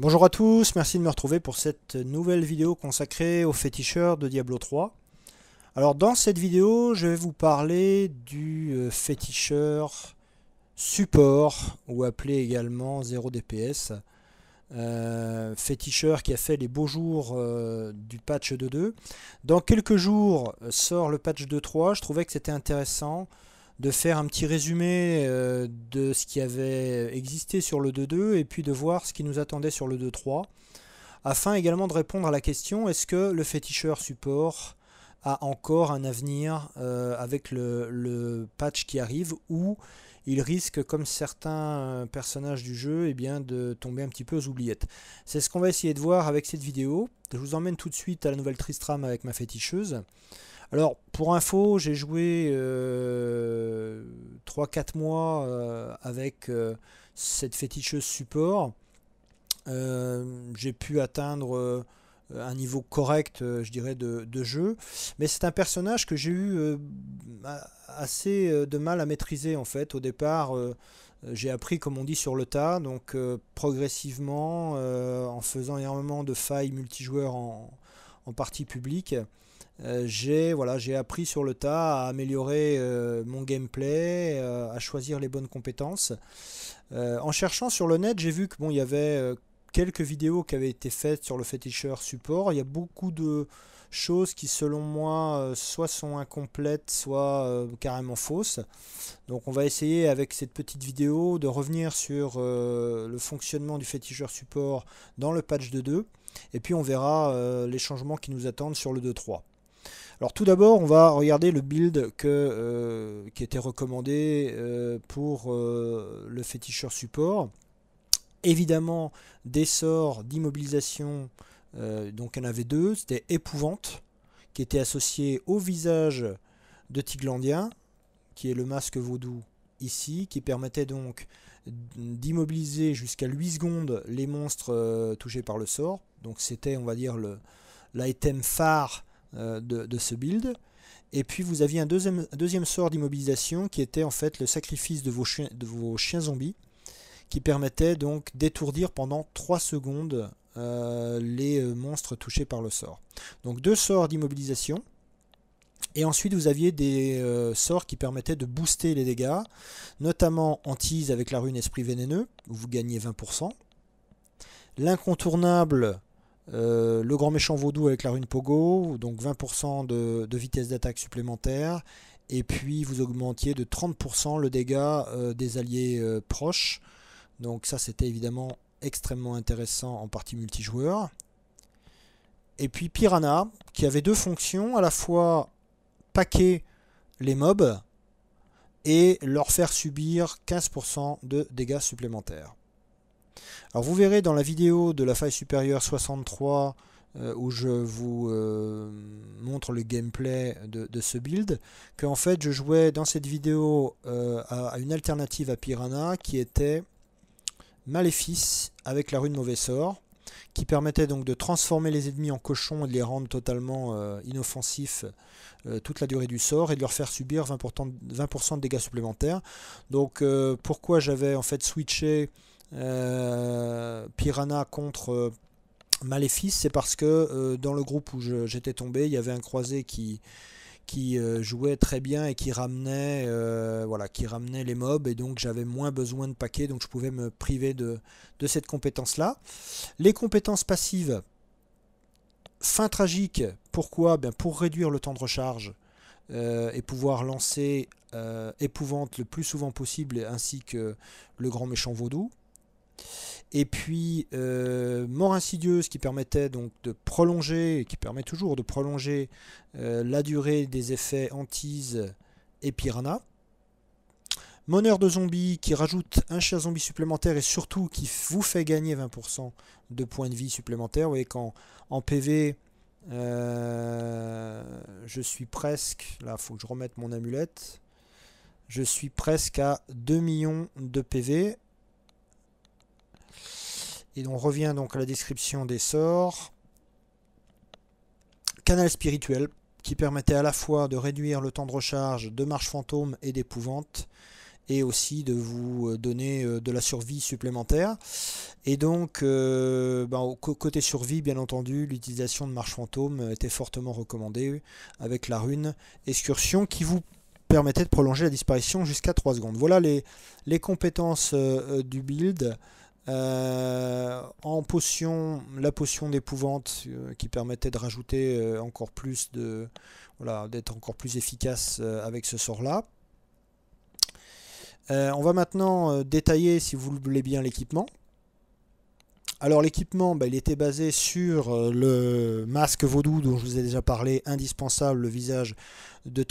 Bonjour à tous, merci de me retrouver pour cette nouvelle vidéo consacrée aux féticheurs de Diablo 3. Alors dans cette vidéo, je vais vous parler du euh, féticheur support, ou appelé également 0 DPS, euh, féticheur qui a fait les beaux jours euh, du patch 2.2. Dans quelques jours sort le patch 2.3, je trouvais que c'était intéressant de faire un petit résumé euh, de ce qui avait existé sur le 2-2 et puis de voir ce qui nous attendait sur le 2-3, afin également de répondre à la question est-ce que le féticheur support a encore un avenir euh, avec le, patch qui arrive ou il risque, comme certains personnages du jeu, et eh bien, de tomber un petit peu aux oubliettes. C'est ce qu'on va essayer de voir avec cette vidéo. Je vous emmène tout de suite à la nouvelle Tristram avec ma féticheuse. Alors, pour info, j'ai joué 3-4 euh, mois euh, avec euh, cette féticheuse support. j'ai pu atteindre un niveau correct, je dirais, de, jeu. Mais c'est un personnage que j'ai eu assez de mal à maîtriser, en fait. Au départ, j'ai appris, comme on dit, sur le tas. Donc, progressivement, en faisant énormément de failles multijoueurs en partie publique, euh, j'ai voilà, j'ai appris sur le tas à améliorer euh, mon gameplay, euh, à choisir les bonnes compétences. en cherchant sur le net, j'ai vu que bon, il y avait quelques vidéos qui avaient été faites sur le féticheur support. Il y a beaucoup de choses qui, selon moi, soit sont incomplètes, soit carrément fausses. Donc, on va essayer avec cette petite vidéo de revenir sur le fonctionnement du féticheur support dans le patch de 2. Et puis on verra les changements qui nous attendent sur le 2.3. Alors tout d'abord, on va regarder le build euh, qui était recommandé euh, pour euh, le féticheur support. Évidemment, des sorts d'immobilisation, donc il y en avait deux, c'était épouvante, qui était associé au visage de Tiglandia, qui est le masque vaudou ici, qui permettait donc d'immobiliser jusqu'à 8 secondes les monstres touchés par le sort. Donc c'était, on va dire, l'item phare euh, de, ce build. Et puis vous aviez un deuxième, deuxième sort d'immobilisation qui était en fait le sacrifice de vos, chiens, de vos chiens zombies, qui permettait donc d'étourdir pendant 3 secondes euh, les euh, monstres touchés par le sort. Donc deux sorts d'immobilisation. Et ensuite vous aviez des sorts qui permettaient de booster les dégâts, notamment Antise avec la rune Esprit Vénéneux, où vous gagnez 20%. L'incontournable euh, le grand méchant vaudou avec la rune Pogo, donc 20% de, vitesse d'attaque supplémentaire. Et puis vous augmentiez de 30% le dégât euh, des alliés euh, proches. Donc ça c'était évidemment extrêmement intéressant en partie multijoueur. Et puis Piranha, qui avait deux fonctions, à la fois paquer les mobs et leur faire subir 15% de dégâts supplémentaires. Alors vous verrez dans la vidéo de la faille supérieure 63 euh, où je vous euh, montre le gameplay de, ce build, qu'en fait je jouais dans cette vidéo euh, à, une alternative à Piranha qui était Maléfice avec la rune Mauvais Sort, qui permettait donc de transformer les ennemis en cochons et de les rendre totalement inoffensifs toute la durée du sort et de leur faire subir 20 de dégâts supplémentaires. Donc pourquoi j'avais en fait switché euh, Piranha contre euh, Maléfice, c'est parce que euh, dans le groupe où j'étais tombé, il y avait un croisé qui, qui jouait très bien et qui ramenait, voilà, qui ramenait les mobs et donc j'avais moins besoin de paquets, donc je pouvais me priver de, cette compétence-là. Les compétences passives, fin tragique, pourquoi ben, Pour réduire le temps de recharge et pouvoir lancer épouvante le plus souvent possible ainsi que le grand méchant vaudou. Et puis euh, Mort insidieuse qui permettait donc de prolonger, qui permet toujours de prolonger euh, la durée des effets Antise et Piranha. Moneur de zombies qui rajoute un cher zombie supplémentaire et surtout qui vous fait gagner 20% de points de vie supplémentaires. Vous voyez qu'en en PV, euh, je suis presque... Là, faut que je remette mon amulette. Je suis presque à 2 millions de PV. Et on revient donc à la description des sorts. Canal spirituel, qui permettait à la fois de réduire le temps de recharge de marche fantôme et d'épouvante, et aussi de vous euh, donner euh, de la survie supplémentaire. Et donc, euh, ben, côté survie, bien entendu, l'utilisation de marche fantôme était fortement recommandée avec la rune excursion qui vous permettait de prolonger la disparition jusqu'à 3 secondes. Voilà les, compétences du build. Euh, en potion, la potion d'épouvante euh, qui permettait de rajouter euh, encore plus de. Voilà, d'être encore plus efficace avec ce sort-là. on va maintenant détailler, si vous voulez bien, l'équipement. Alors l'équipement, bah, il était basé sur le masque vaudou dont je vous ai déjà parlé, indispensable, le visage de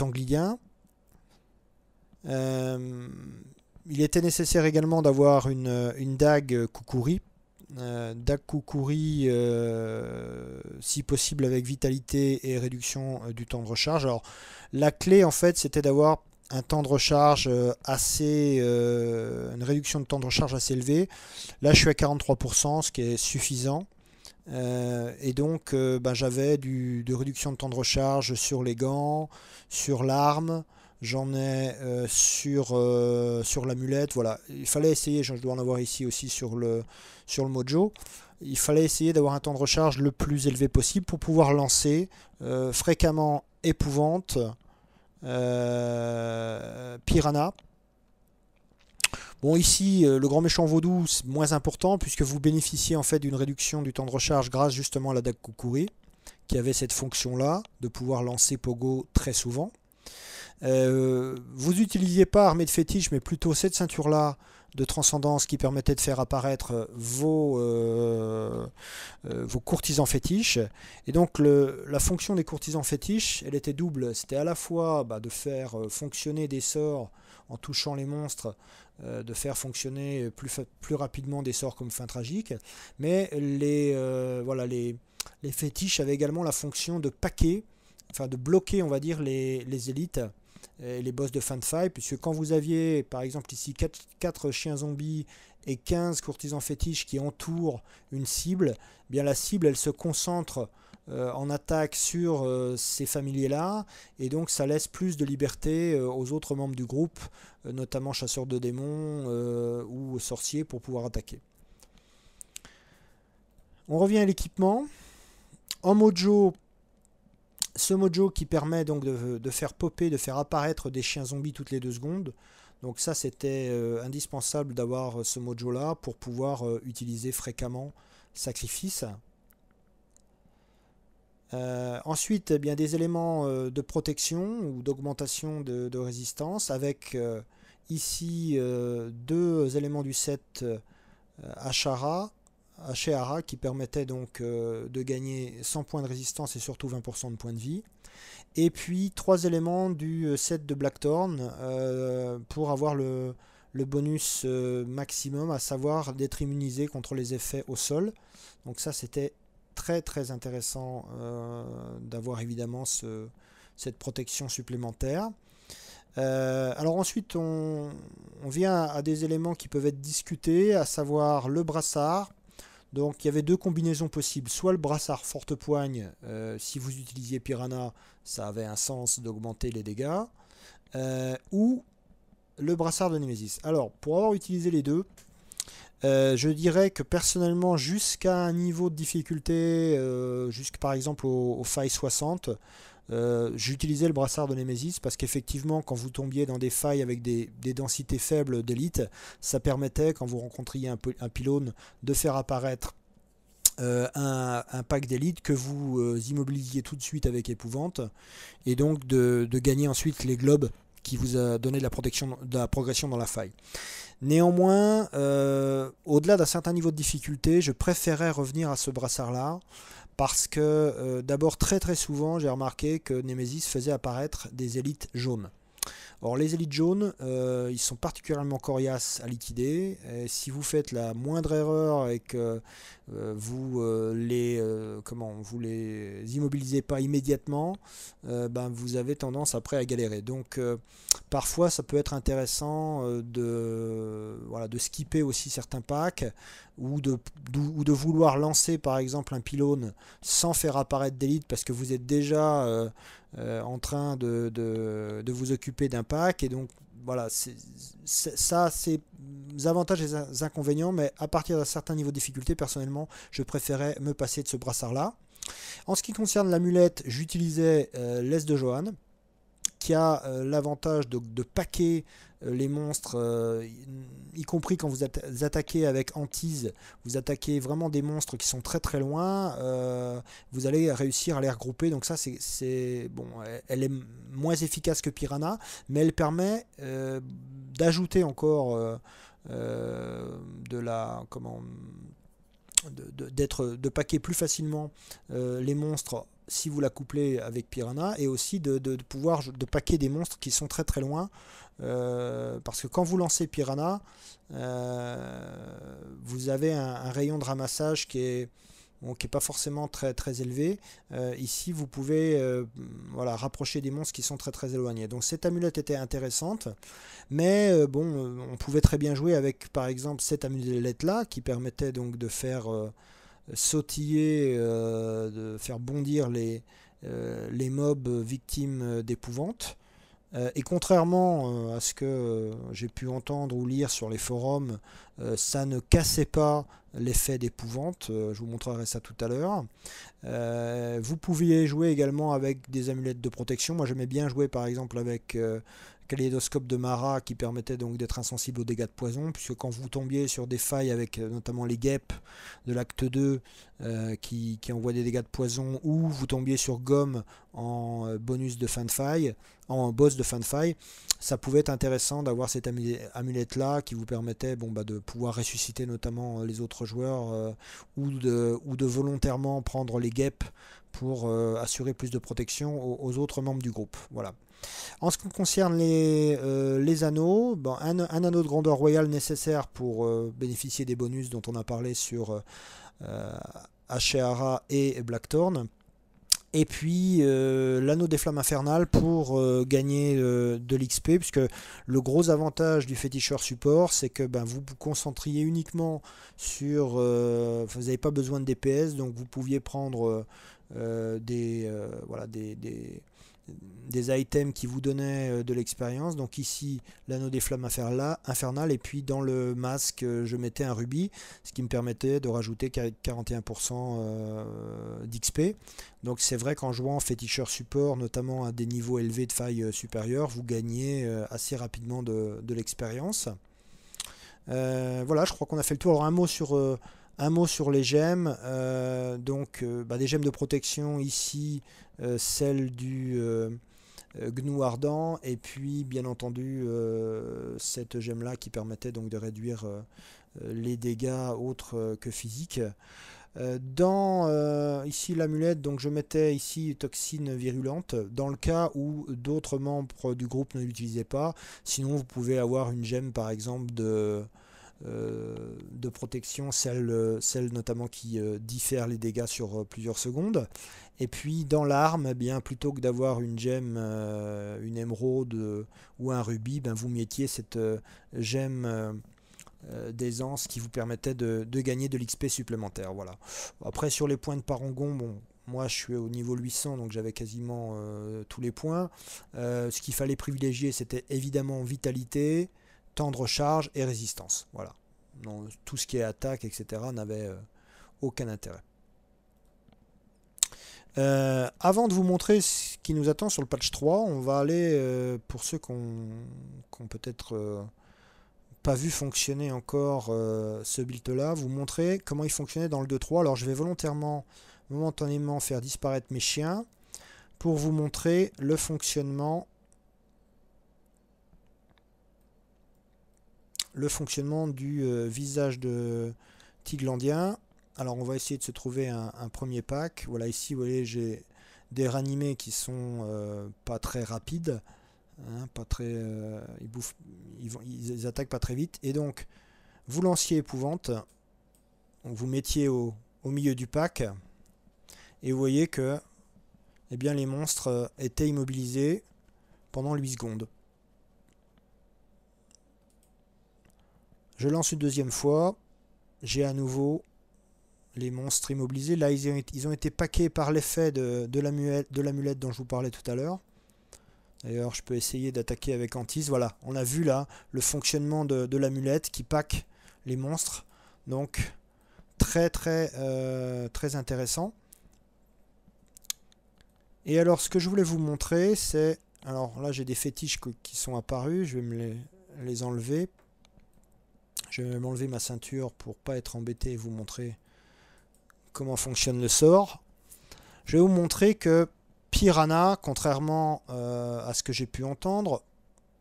Euh, il était nécessaire également d'avoir une, une dague Kukuri. Euh, Kukuri, euh, si possible, avec vitalité et réduction euh, du temps de recharge. Alors, la clé, en fait, c'était d'avoir un temps de recharge euh, assez. une réduction de temps de recharge assez élevée. Là, je suis à 43%, ce qui est suffisant. et donc, bah, j'avais de réduction de temps de recharge sur les gants, sur l'arme, J'en ai euh, euh, sur, l'amulette. Voilà, il fallait essayer, je dois en avoir ici aussi sur le, sur le mojo. Il fallait essayer d'avoir un temps de recharge le plus élevé possible pour pouvoir lancer euh, fréquemment épouvante Piranha. Bon ici le grand méchant vaudou c'est moins important puisque vous bénéficiez en fait d'une réduction du temps de recharge grâce justement à la dakukuri qui avait cette fonction là de pouvoir lancer Pogo très souvent. Euh, vous n'utilisiez pas armée de fétiches mais plutôt cette ceinture-là de transcendance qui permettait de faire apparaître vos, euh, euh, vos courtisans fétiches. Et donc le, la fonction des courtisans fétiches, elle était double. C'était à la fois bah, de faire fonctionner des sorts en touchant les monstres, de faire fonctionner plus, plus rapidement des sorts comme fin tragique, mais les, voilà, les, les fétiches avaient également la fonction de paquer, enfin de bloquer on va dire les, les élites euh, les boss de fin de puisque quand vous aviez par exemple ici 4, chiens zombies et 15 courtisans fétiches qui entourent une cible, eh bien la cible elle se concentre euh, en attaque sur euh, ces familiers-là, et donc ça laisse plus de liberté aux autres membres du groupe, notamment chasseurs de démons ou sorciers, pour pouvoir attaquer. On revient à l'équipement. En mojo, ce mojo qui permet donc de, faire popper, de faire apparaître des chiens zombies toutes les deux secondes. Donc ça c'était euh, indispensable d'avoir euh, ce mojo là pour pouvoir euh, utiliser fréquemment sacrifice. ensuite, eh bien, des éléments de protection ou d'augmentation de, de, résistance avec ici deux éléments du set Achara à qui permettait donc euh, de gagner 100 points de résistance et surtout 20% de points de vie. Et puis trois éléments du euh, set de Blackthorn euh, pour avoir le, bonus maximum, à savoir d'être immunisé contre les effets au sol. Donc ça c'était très très intéressant d'avoir évidemment ce, cette protection supplémentaire. alors ensuite, on, on, vient à des éléments qui peuvent être discutés, à savoir le brassard, donc il y avait deux combinaisons possibles. Soit le brassard forte poigne, euh, si vous utilisiez Piranha, ça avait un sens d'augmenter les dégâts. Euh, ou le brassard de Nemesis. Alors, pour avoir utilisé les deux, euh, je dirais que personnellement, jusqu'à un niveau de difficulté, jusqu'à par exemple au, au faille 60, euh, j'utilisais le brassard de Nemesis parce qu'effectivement, quand vous tombiez dans des failles avec des, densités faibles d'élite, ça permettait, quand vous rencontriez un, pylône, de faire apparaître euh, un, pack d'élite que vous euh, immobilisiez tout de suite avec épouvante et donc de, gagner ensuite les globes qui vous a donné de la, protection, de la progression dans la faille. Néanmoins, au-delà d'un certain niveau de difficulté, je préférais revenir à ce brassard-là parce que euh, d'abord très très souvent j'ai remarqué que Nemesis faisait apparaître des élites jaunes. Or, les élites jaunes, euh, ils sont particulièrement coriaces à liquider. si vous faites la moindre erreur et que euh, vous euh, les comment vous les immobilisez pas immédiatement, ben vous avez tendance après à galérer. Donc, parfois, ça peut être intéressant de de skipper aussi certains packs ou de, ou de vouloir lancer par exemple un pylône sans faire apparaître d'élite parce que vous êtes déjà euh, en train de, de, vous occuper d'un pack. Et donc, voilà, ça, c'est avantages et inconvénients, mais à partir d'un certain niveau de difficulté, personnellement, je préférais me passer de ce brassard-là. En ce qui concerne l'amulette, j'utilisais euh, de Johan qui a euh, l'avantage de, de paquer euh, les monstres, euh, y compris quand vous, attaquez avec Antise, vous attaquez vraiment des monstres qui sont très très loin, vous allez réussir à les regrouper. Donc ça, c'est bon, elle est moins efficace que Piranha, mais elle permet d'ajouter encore de la comment d'être de, de, paquer plus facilement les monstres si vous la couplez avec Piranha, et aussi de, de, pouvoir de paquer des monstres qui sont très très loin. Euh, parce que quand vous lancez Piranha, euh, vous avez un, rayon de ramassage qui est n'est pas forcément très très élevé. Euh, ici, vous pouvez voilà, rapprocher des monstres qui sont très très éloignés. Donc cette amulette était intéressante, mais bon, on pouvait très bien jouer avec par exemple cette amulette là qui permettait donc de faire sautiller, euh, de faire bondir les, euh, les mobs victimes d'épouvante. Euh, et contrairement à ce que j'ai pu entendre ou lire sur les forums, ça ne cassait pas l'effet d'épouvante. je vous montrerai ça tout à l'heure. vous pouviez jouer également avec des amulettes de protection. Moi, j'aimais bien jouer par exemple avec kaléidoscope de Mara qui permettait donc d'être insensible aux dégâts de poison, puisque quand vous tombiez sur des failles avec euh, notamment les guêpes de l'acte 2 euh, qui, envoient des dégâts de poison, ou vous tombiez sur gomme en euh, bonus de fin de faille, en boss de fin de faille, ça pouvait être intéressant d'avoir cette amulette là qui vous permettait bon, bah, de pouvoir ressusciter notamment les autres joueurs ou, de, ou de volontairement prendre les guêpes pour assurer plus de protection aux autres membres du groupe. Voilà. En ce qui concerne les, euh, les anneaux, un, anneau de grandeur royale nécessaire pour euh, bénéficier des bonus dont on a parlé sur euh, et Blackthorn. Et puis euh, l'anneau des flammes infernales pour gagner de l'XP, puisque le gros avantage du féticheur support, c'est que ben, vous vous concentriez uniquement sur... vous n'avez pas besoin de DPS, donc vous pouviez prendre des... voilà, des des items qui vous donnaient euh, de l'expérience. Donc ici, l'anneau des flammes infernales. Et puis dans le masque, euh, je mettais un rubis, ce qui me permettait de rajouter 41% euh, d'XP. Donc c'est vrai qu'en jouant féticheur support, notamment à des niveaux élevés de faille supérieure, vous gagnez assez rapidement de, l'expérience. voilà, je crois qu'on a fait le tour. Alors un mot sur... Un mot sur les gemmes. Euh, donc, euh, bah, des gemmes de protection ici, euh, celle du gnou ardent, et puis bien entendu cette gemme là qui permettait donc de réduire les dégâts autres que physiques. Dans ici l'amulette, donc je mettais ici toxine virulente, dans le cas où d'autres membres du groupe ne l'utilisaient pas. Sinon, vous pouvez avoir une gemme par exemple de euh, de protection, celle, celle notamment qui euh, diffère les dégâts sur euh, plusieurs secondes. Et puis dans l'arme, eh bien plutôt que d'avoir une gemme, une émeraude ou un rubis, ben, vous mettiez cette gemme d'aisance qui vous permettait de, gagner de l'XP supplémentaire. Voilà. Après sur les points de parangon, bon, moi, je suis au niveau 800, donc j'avais quasiment tous les points. ce qu'il fallait privilégier, c'était évidemment vitalité, de charge et résistance. Voilà. Donc tout ce qui est attaque, etc., n'avait euh, aucun intérêt. Euh, avant de vous montrer ce qui nous attend sur le patch 3, on va aller, euh, pour ceux qui ont peut-être pas vu fonctionner encore ce build-là, vous montrer comment il fonctionnait dans le 2-3. Alors je vais volontairement, momentanément, faire disparaître mes chiens pour vous montrer le fonctionnement le fonctionnement du euh, visage de Tiglandien. Alors on va essayer de se trouver un, premier pack. Voilà ici vous voyez j'ai des ranimés qui sont euh, pas très rapides. Hein, pas très, euh, ils, bouffent, ils, ils, attaquent pas très vite. Et donc vous lanciez épouvante. vous mettiez au, au milieu du pack. Et vous voyez que eh bien, les monstres étaient immobilisés pendant 8 secondes. Je lance une deuxième fois. J'ai à nouveau les monstres immobilisés. Là, ils ont, été paqués par l'effet de, de l'amulette dont je vous parlais tout à l'heure. D'ailleurs, je peux essayer d'attaquer avec Antis. Voilà, on a vu là le fonctionnement de, l'amulette qui pack les monstres. Donc, très très euh, très intéressant. Et alors, ce que je voulais vous montrer, c'est... Alors là, j'ai des fétiches qui sont apparus. Je vais me les, les enlever je vais même enlever ma ceinture pour pas être embêté et vous montrer comment fonctionne le sort. Je vais vous montrer que Piranha, contrairement euh, à ce que j'ai pu entendre,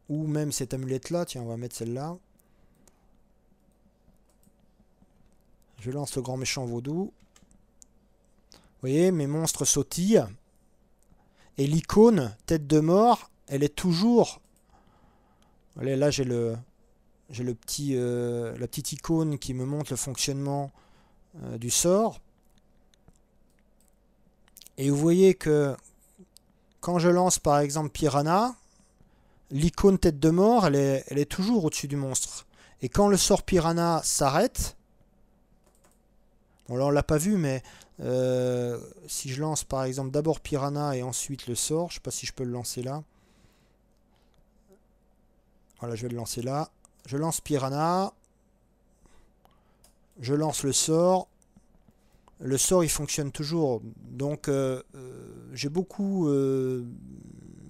ou même cette amulette là, tiens on va mettre celle-là. Je lance le grand méchant vaudou. Vous voyez, mes monstres sautillent. Et l'icône, tête de mort, elle est toujours... Allez, là j'ai le j'ai le petit, euh, la petite icône qui me montre le fonctionnement euh, du sort. Et vous voyez que quand je lance par exemple Piranha, l'icône tête de mort, elle est, toujours au-dessus du monstre. Et quand le sort Piranha s'arrête, bon là on l'a pas vu, mais euh, si je lance par exemple d'abord Piranha et ensuite le sort, je sais pas si je peux le lancer là. Voilà, je vais le lancer là. Je lance Piranha. Je lance le sort. Le sort, il fonctionne toujours. Donc, euh, euh, j'ai beaucoup... Euh,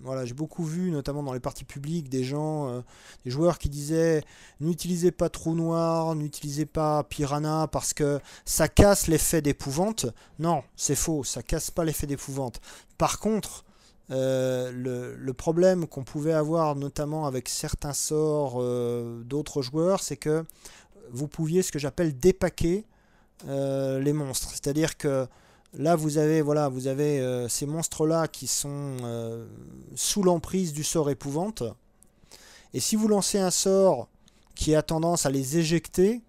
voilà, j'ai beaucoup vu, notamment dans les parties publiques, des gens, des joueurs qui disaient n'utilisez pas Trou Noir, n'utilisez pas Piranha parce que ça casse l'effet d'épouvante. Non, c'est faux, ça casse pas l'effet d'épouvante. Par contre, euh, le, problème qu'on pouvait avoir notamment avec certains sorts euh, d'autres joueurs, c'est que vous pouviez ce que j'appelle dépaquer euh, les monstres. C'est-à-dire que là vous avez voilà vous avez ces monstres là qui sont sous l'emprise du sort épouvante. Et si vous lancez un sort qui a tendance à les éjecter,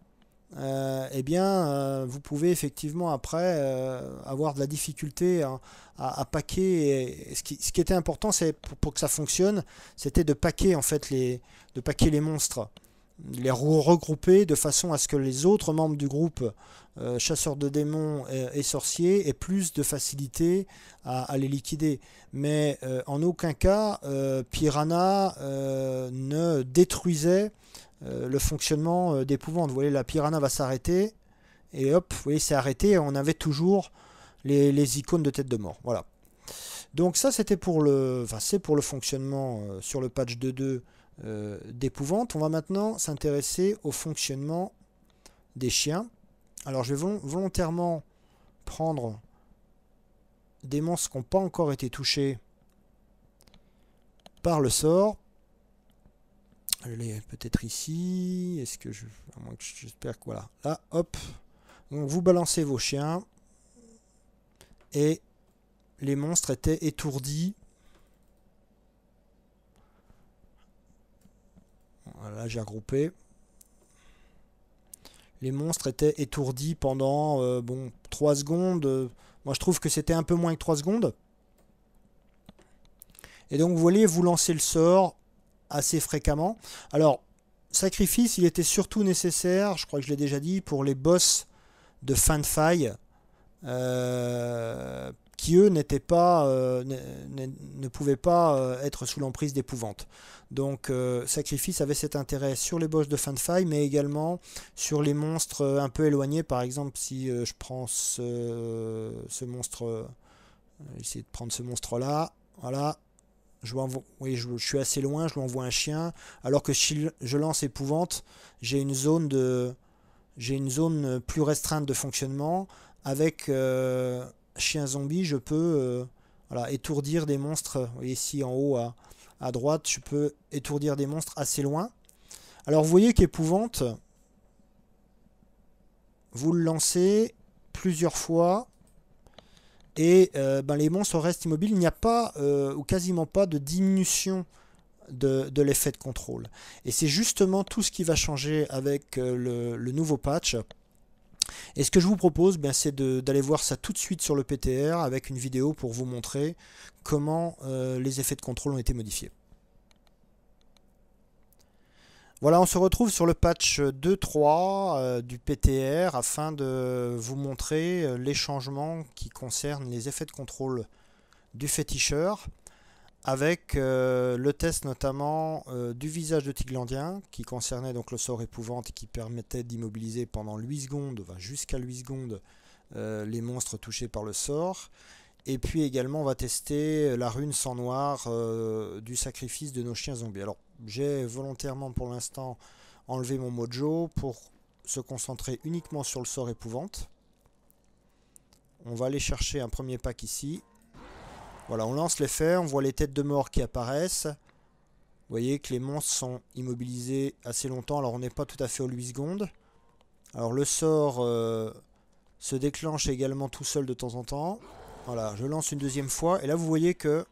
euh, eh bien, euh, vous pouvez effectivement après euh, avoir de la difficulté hein, à, paquer. ce, qui, était important, c'est pour, que ça fonctionne, c'était de paquer en fait les, de paquer les monstres, les regrouper de façon à ce que les autres membres du groupe chasseurs de démons et, sorciers aient plus de facilité à, à les liquider. Mais en aucun cas, Piranha ne détruisait euh, le fonctionnement euh, d'épouvante. Vous voyez, la piranha va s'arrêter, et hop, vous voyez, c'est arrêté, on avait toujours les, icônes de tête de mort. Voilà. Donc ça, c'était pour le, enfin, c'est pour le fonctionnement euh, sur le patch 2.2 d'épouvante. On va maintenant s'intéresser au fonctionnement des chiens. Alors je vais volontairement prendre des monstres qui n'ont pas encore été touchés par le sort je peut-être ici. Est-ce que je. J'espère que voilà. Là, hop. Donc vous balancez vos chiens. Et les monstres étaient étourdis. Voilà, j'ai regroupé. Les monstres étaient étourdis pendant euh, bon 3 secondes. Moi je trouve que c'était un peu moins que 3 secondes. Et donc vous voyez, vous lancez le sort, assez fréquemment. Alors, sacrifice, il était surtout nécessaire, je crois que je l'ai déjà dit, pour les boss de fin de faille, euh, qui eux n'étaient pas, euh, ne, pouvaient pas euh, être sous l'emprise d'épouvante. Donc sacrifice avait cet intérêt sur les boss de fin de faille, mais également sur les monstres un peu éloignés. Par exemple, si je prends ce, monstre, essayer de prendre ce monstre là, voilà, je, oui, je, suis assez loin, je lui envoie un chien. Alors que si je lance épouvante, j'ai une zone de j'ai une zone plus restreinte de fonctionnement. Avec euh, chien zombie, je peux euh, voilà, étourdir des monstres. ici en haut à, à droite, je peux étourdir des monstres assez loin. Alors vous voyez qu'épouvante, vous le lancez plusieurs fois et euh, ben, les monstres restent immobiles. Il n'y a pas euh, ou quasiment pas de diminution de, l'effet de contrôle. Et c'est justement tout ce qui va changer avec euh, le, nouveau patch. Et ce que je vous propose, ben, c'est d'aller voir ça tout de suite sur le PTR avec une vidéo pour vous montrer comment les effets de contrôle ont été modifiés. Voilà, on se retrouve sur le patch 2.3 euh, du PTR afin de vous montrer euh, les changements qui concernent les effets de contrôle du féticheur avec euh, le test notamment du visage de Tiglandien qui concernait donc le sort épouvante qui permettait d'immobiliser pendant 8 secondes, enfin jusqu'à 8 secondes, les monstres touchés par le sort. Et puis également on va tester la rune sans noir du sacrifice de nos chiens zombies. Alors j'ai volontairement pour l'instant enlevé mon mojo pour se concentrer uniquement sur le sort épouvante. On va aller chercher un premier pack ici. Voilà, on lance l'effet, on voit les têtes de mort qui apparaissent. Vous voyez que les monstres sont immobilisés assez longtemps, alors on n'est pas tout à fait aux 8 secondes. Alors le sort euh, se déclenche également tout seul de temps en temps. Voilà, je lance une deuxième fois, et là vous voyez que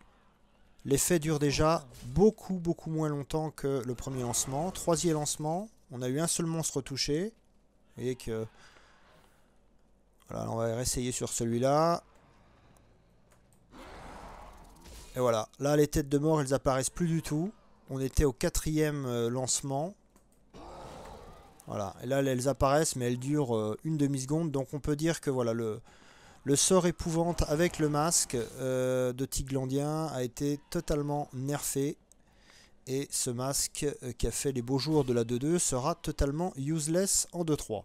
L'effet dure déjà beaucoup, beaucoup moins longtemps que le premier lancement. Troisième lancement, on a eu un seul monstre touché. Vous voyez que... Voilà, on va essayer sur celui-là. Et voilà, là les têtes de mort, elles apparaissent plus du tout. On était au quatrième euh, lancement. Voilà, et là elles apparaissent mais elles durent euh, une demi-seconde. Donc on peut dire que voilà, le, le sort épouvante avec le masque euh, de Tiglandien a été totalement nerfé. Et ce masque euh, qui a fait les beaux jours de la 2-2 sera totalement useless en 2-3.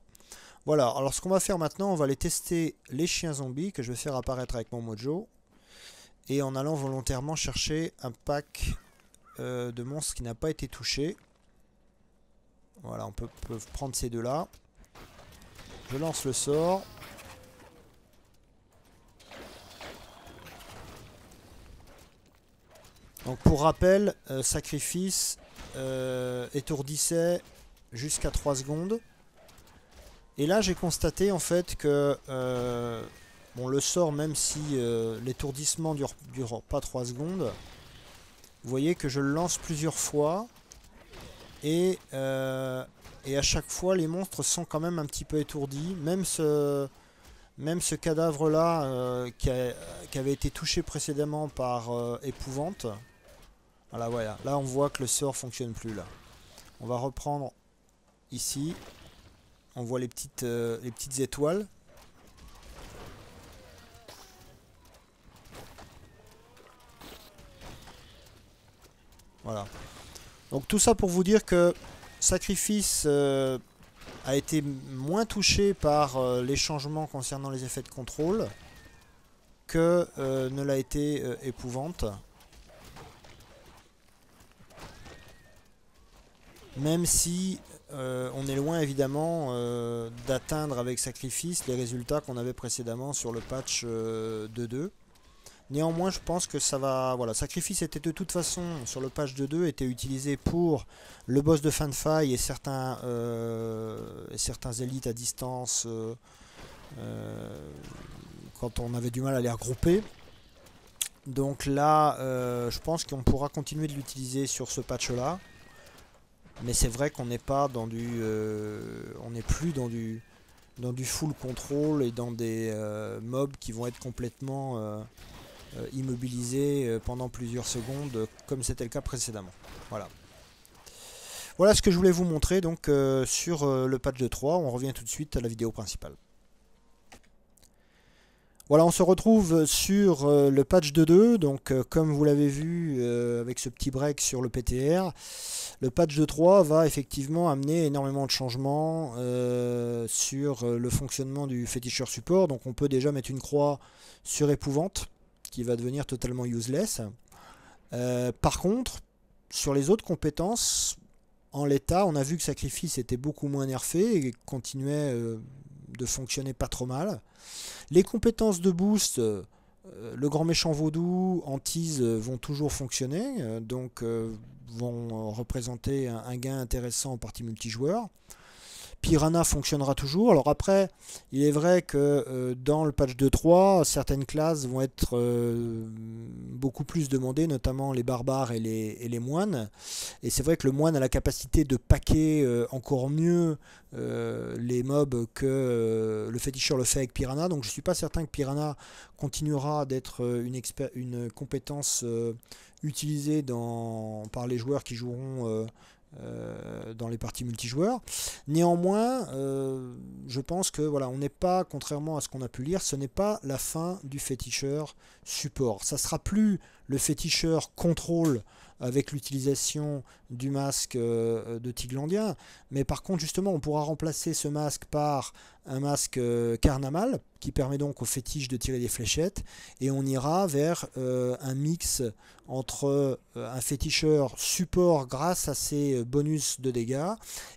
Voilà, alors ce qu'on va faire maintenant, on va aller tester les chiens zombies que je vais faire apparaître avec mon mojo. Et en allant volontairement chercher un pack euh, de monstres qui n'a pas été touché. Voilà, on peut prendre ces deux-là. Je lance le sort. Donc pour rappel, euh, sacrifice euh, étourdissait jusqu'à 3 secondes. Et là j'ai constaté en fait que euh, le sort même si l'étourdissement dure, dure pas 3 secondes, vous voyez que je le lance plusieurs fois et, et à chaque fois les monstres sont quand même un petit peu étourdis. Même ce, même ce cadavre là qui, avait été touché précédemment par épouvante, voilà, voilà. Là, on voit que le sort fonctionne plus, là. On va reprendre ici. On voit les petites, euh, les petites étoiles. Voilà. Donc tout ça pour vous dire que Sacrifice euh, a été moins touché par euh, les changements concernant les effets de contrôle que ne l'a été Épouvante. même si euh, on est loin évidemment euh, d'atteindre avec sacrifice les résultats qu'on avait précédemment sur le patch 2.2. Euh, Néanmoins, je pense que ça va... Voilà, Sacrifice était de toute façon, sur le patch 2-2, était utilisé pour le boss de fin de faille et certains, et certains élites à distance quand on avait du mal à les regrouper. Donc là, je pense qu'on pourra continuer de l'utiliser sur ce patch-là. Mais c'est vrai qu'on n'est pas dans du, euh, on n'est plus dans du, dans du full control et dans des euh, mobs qui vont être complètement euh, immobilisés pendant plusieurs secondes, comme c'était le cas précédemment. Voilà. Voilà ce que je voulais vous montrer donc sur le patch de 3. On revient tout de suite à la vidéo principale. Voilà, on se retrouve sur euh, le patch 2.2, donc euh, comme vous l'avez vu euh, avec ce petit break sur le PTR, le patch 2-3 va effectivement amener énormément de changements sur le fonctionnement du féticheur support, donc on peut déjà mettre une croix sur épouvante, qui va devenir totalement useless. par contre, sur les autres compétences, en l'état, on a vu que Sacrifice était beaucoup moins nerfé et continuait de fonctionner pas trop mal. Les compétences de boost, euh, euh, le grand méchant vaudou, Antise euh, vont toujours fonctionner, donc vont représenter un, gain intéressant en partie multijoueur. Piranha fonctionnera toujours. Alors après, il est vrai que euh, dans le patch 2.3, certaines classes vont être euh, beaucoup plus demandées, notamment les barbares et les, moines. Et c'est vrai que le moine a la capacité de paquer euh, encore mieux les mobs que le féticheur le fait avec Piranha. Donc je ne suis pas certain que Piranha continuera d'être une, une, compétence utilisée dans, par les joueurs qui joueront les parties multijoueurs. Néanmoins, euh, je pense que voilà, on n'est pas, contrairement à ce qu'on a pu lire, ce n'est pas la fin du féticheur support. Ça sera plus le féticheur contrôle avec l'utilisation du masque euh, de Tiglandien. Mais par contre, justement, on pourra remplacer ce masque par un masque euh, carnamal qui permet donc aux fétiches de tirer des fléchettes et on ira vers euh, un mix entre un féticheur support grâce à ses bonus de dégâts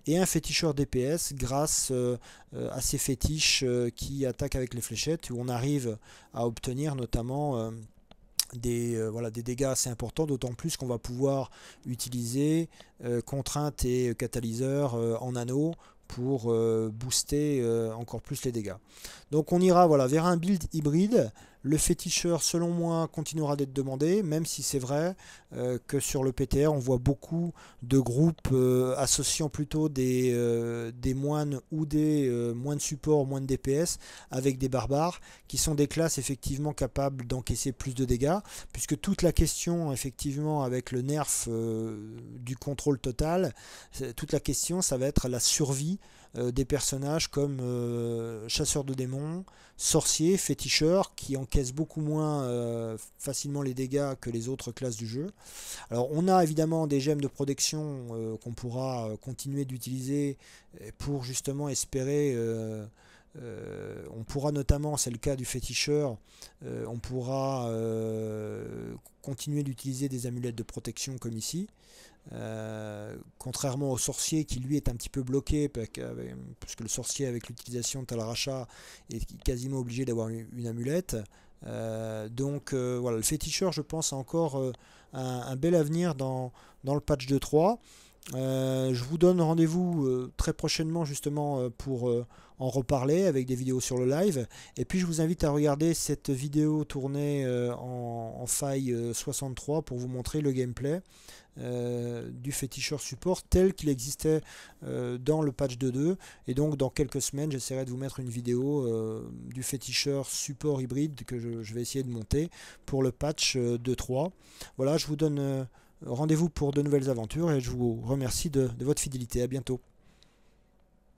et un féticheur DPS grâce à ses fétiches qui attaquent avec les fléchettes où on arrive à obtenir notamment des, euh, voilà, des dégâts assez importants, d'autant plus qu'on va pouvoir utiliser euh, contraintes et catalyseurs euh, en anneau pour booster encore plus les dégâts. Donc on ira voilà, vers un build hybride le féticheur, selon moi, continuera d'être demandé, même si c'est vrai euh, que sur le PTR, on voit beaucoup de groupes euh, associant plutôt des, euh, des, moines ou des moines support, de DPS, avec des barbares, qui sont des classes effectivement capables d'encaisser plus de dégâts, puisque toute la question, effectivement, avec le nerf du contrôle total, toute la question, ça va être la survie euh, des personnages comme euh, chasseurs de démons, sorciers, féticheurs, qui encaissent beaucoup moins euh, facilement les dégâts que les autres classes du jeu. Alors on a évidemment des gemmes de protection qu'on pourra continuer d'utiliser pour justement espérer euh, on pourra notamment, c'est le cas du féticheur, euh, on pourra euh, continuer d'utiliser des amulettes de protection comme ici. contrairement au sorcier qui lui est un petit peu bloqué puisque le sorcier avec l'utilisation de Talracha est quasiment obligé d'avoir une amulette donc voilà le féticheur je pense a encore un, bel avenir dans, le patch 2.3 3 je vous donne rendez-vous très prochainement justement pour en reparler avec des vidéos sur le live. Et puis je vous invite à regarder cette vidéo tournée euh, en, faille 63 euh, pour vous montrer le gameplay euh, du féticheur support tel qu'il existait dans le patch 2.2. Et donc dans quelques semaines, j'essaierai de vous mettre une vidéo du féticheur support hybride que je, vais essayer de monter pour le patch 2.3. Voilà, je vous donne rendez-vous pour de nouvelles aventures et je vous remercie de, de votre fidélité. À bientôt.